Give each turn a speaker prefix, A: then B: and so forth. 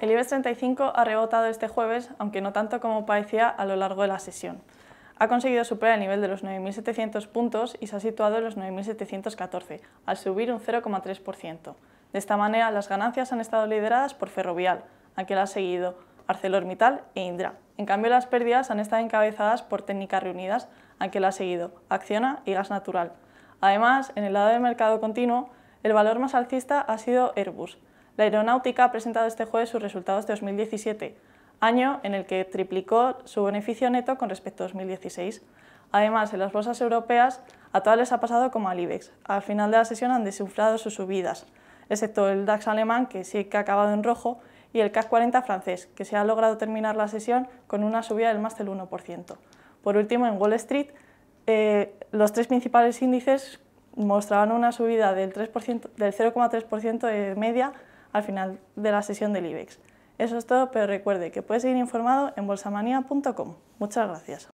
A: El IBEX 35 ha rebotado este jueves, aunque no tanto como parecía a lo largo de la sesión. Ha conseguido superar el nivel de los 9.700 puntos y se ha situado en los 9.714, al subir un 0,3%. De esta manera, las ganancias han estado lideradas por Ferrovial, a quien ha seguido ArcelorMittal e Indra. En cambio, las pérdidas han estado encabezadas por Técnicas Reunidas, a quien ha seguido Acciona y Gas Natural. Además, en el lado del mercado continuo, el valor más alcista ha sido Airbus, la aeronáutica ha presentado este jueves sus resultados de 2017, año en el que triplicó su beneficio neto con respecto a 2016. Además, en las bolsas europeas a todas les ha pasado como al IBEX. Al final de la sesión han desinflado sus subidas, excepto el DAX alemán, que sí que ha acabado en rojo, y el CAC 40 francés, que se ha logrado terminar la sesión con una subida del más del 1%. Por último, en Wall Street, eh, los tres principales índices mostraban una subida del 0,3% de media al final de la sesión del IBEX. Eso es todo, pero recuerde que puede seguir informado en bolsamania.com. Muchas gracias.